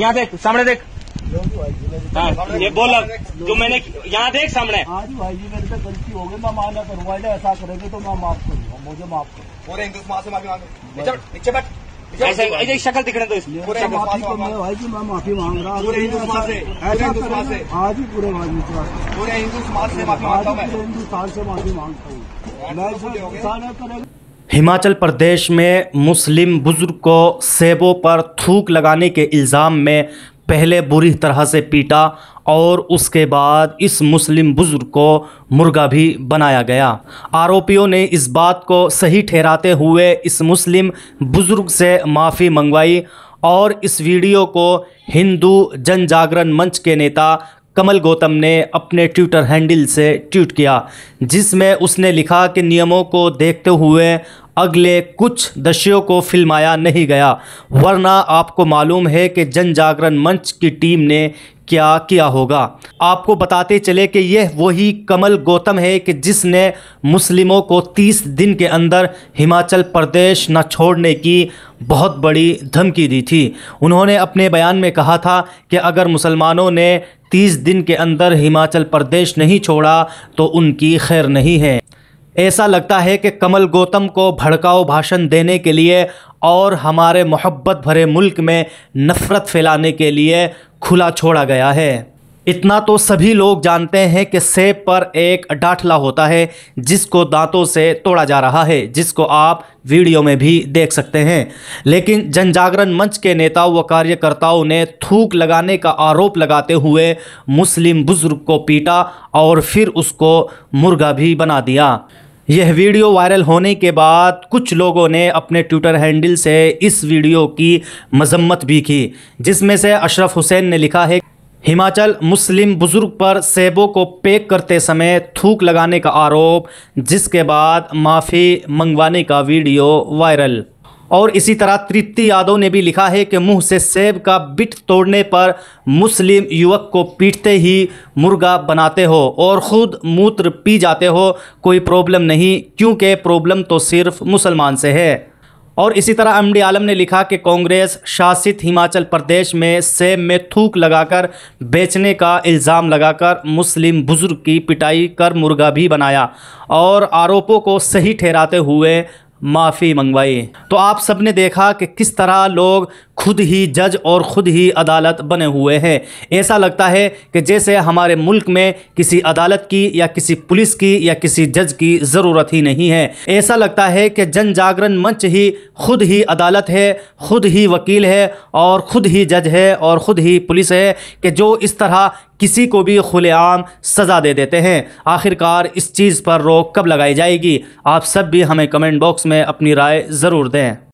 यहाँ देख सामने देख हाँ, ये बोला जो मैंने यहाँ देख सामने हाँ जी भाई जी मेरे से गलती हो गई मैं ना करूँगा ऐसा करेंगे तो मैं माफ करूंगा मुझे माफ करूँ पूरे हिंदू से माफी मांगे नीचे बैठ ऐसे शक्ल तो इसलिए पूरे भाई जी मैं माफी मांग रहा हूँ पूरे हिंदू समाज से आज ही पूरे भाई समाज पूरे हिंदू समाज से माफी मांगता हूँ मैं हिंदुस्तान से माफी मांगता हूँ मैं हिमाचल प्रदेश में मुस्लिम बुज़ुर्ग को सेबों पर थूक लगाने के इल्ज़ाम में पहले बुरी तरह से पीटा और उसके बाद इस मुस्लिम बुज़ुर्ग को मुर्गा भी बनाया गया आरोपियों ने इस बात को सही ठहराते हुए इस मुस्लिम बुज़ुर्ग से माफ़ी मंगवाई और इस वीडियो को हिंदू जन जागरण मंच के नेता कमल गौतम ने अपने ट्विटर हैंडल से ट्वीट किया जिसमें उसने लिखा कि नियमों को देखते हुए अगले कुछ दशयों को फिल्माया नहीं गया वरना आपको मालूम है कि जन जागरण मंच की टीम ने क्या किया होगा आपको बताते चले कि यह वही कमल गौतम है कि जिसने मुस्लिमों को 30 दिन के अंदर हिमाचल प्रदेश न छोड़ने की बहुत बड़ी धमकी दी थी उन्होंने अपने बयान में कहा था कि अगर मुसलमानों ने 30 दिन के अंदर हिमाचल प्रदेश नहीं छोड़ा तो उनकी खैर नहीं है ऐसा लगता है कि कमल गौतम को भड़काऊ भाषण देने के लिए और हमारे मोहब्बत भरे मुल्क में नफ़रत फैलाने के लिए खुला छोड़ा गया है इतना तो सभी लोग जानते हैं कि सेब पर एक डाठला होता है जिसको दांतों से तोड़ा जा रहा है जिसको आप वीडियो में भी देख सकते हैं लेकिन जन जागरण मंच के नेता व कार्यकर्ताओं ने थूक लगाने का आरोप लगाते हुए मुस्लिम बुजुर्ग को पीटा और फिर उसको मुर्गा भी बना दिया यह वीडियो वायरल होने के बाद कुछ लोगों ने अपने ट्विटर हैंडल से इस वीडियो की मजम्मत भी की जिसमें से अशरफ हुसैन ने लिखा है हिमाचल मुस्लिम बुजुर्ग पर सेबों को पैक करते समय थूक लगाने का आरोप जिसके बाद माफ़ी मंगवाने का वीडियो वायरल और इसी तरह तृप्ति यादव ने भी लिखा है कि मुंह से सेब का बिट तोड़ने पर मुस्लिम युवक को पीटते ही मुर्गा बनाते हो और ख़ुद मूत्र पी जाते हो कोई प्रॉब्लम नहीं क्योंकि प्रॉब्लम तो सिर्फ मुसलमान से है और इसी तरह एम डी आलम ने लिखा कि कांग्रेस शासित हिमाचल प्रदेश में सेब में थूक लगाकर बेचने का इल्ज़ाम लगाकर मुस्लिम बुज़ुर्ग की पिटाई कर मुर्गा भी बनाया और आरोपों को सही ठहराते हुए माफ़ी मंगवाई तो आप सबने देखा कि किस तरह लोग खुद ही जज और खुद ही अदालत बने हुए हैं ऐसा लगता है कि जैसे हमारे मुल्क में किसी अदालत की या किसी पुलिस की या किसी जज की ज़रूरत ही नहीं है ऐसा लगता है कि जन जागरण मंच ही खुद ही अदालत है खुद ही वकील है और खुद ही जज है और खुद ही पुलिस है कि जो इस तरह किसी को भी खुलेआम सज़ा दे देते हैं आखिरकार इस चीज़ पर रोक कब लगाई जाएगी आप सब भी हमें कमेंट बॉक्स में अपनी राय ज़रूर दें